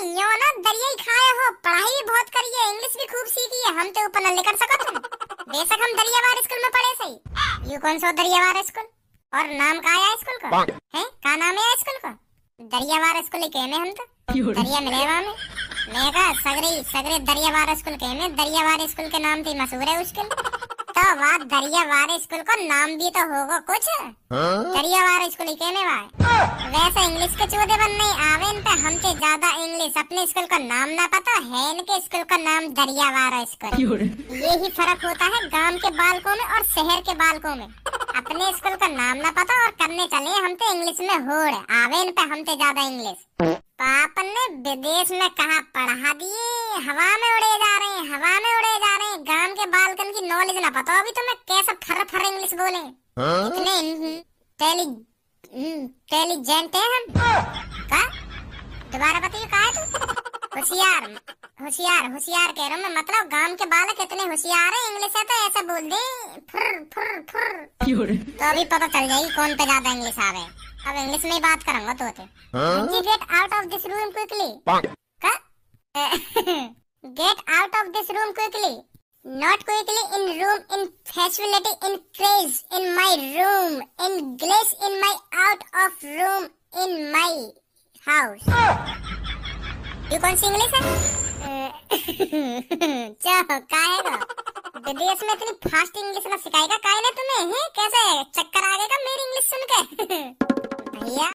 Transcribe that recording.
यो ना दरियाई खाए हो पढ़ाई भी बहुत करिए इंग्लिश भी खूब सीखिए हम तो ऊपर नल्ले कर सकत हो बेशक हम दरियावार स्कूल में पढ़े सही यू कौन सा दरियावार स्कूल और नाम का आया स्कूल का है का नाम है स्कूल का दरियावार स्कूल ही कहने हम तो दरिया मिले में मैं कहा सगरे सगरे दरियावार स्कूल कहने दरियावार स्कूल के नाम थी मशहूर है उसके तो वहाँ दरियावार स्कूल का नाम भी तो होगा कुछ हाँ? दरियावार स्कूल ही कहने वाला वैसे इंग्लिश के चूहे बनने आवे इन हमसे ज्यादा इंग्लिश अपने स्कूल का नाम ना पता है इनके स्कूल का नाम दरियावारा स्कूल यही फर्क होता है गांव के बालकों में और शहर के बालकों में अपने स्कूल का नाम ना पता और करने चले हम तो इंग्लिश में हो रहे आवे इन पे हमसे ज्यादा इंग्लिश पाप ने विदेश में कहा पढ़ा दिए हवा में उड़े जा रहे हैं हवा में उड़े जा रहे हैं गांव के बालकन की नॉलेज ना पता अभी तो मैं कैसे फर फर इंग्लिश बोले हाँ? इतने टेली टेलीजेंट है हम का दोबारा बताइए कहा है होशियार होशियार होशियार कह रहा हूँ मैं मतलब गांव के बालक इतने होशियार है इंग्लिश है तो ऐसा बोल दे फुर फुर फुर तो अभी पता चल जाएगी कौन पे ज्यादा इंग्लिश आ रहे अब इंग्लिश में ही बात करूंगा तो get out of this room quickly get out of this room quickly not quickly in room in facility in craze in my room in glass in my out of room in my house. ये कौन सी English है चलो काहे तो दीदी इसमें इतनी fast English ना सिखाएगा काहे ने तुम्हें ही कैसे चक्कर आ गएगा मेरी इंग्लिश सुन के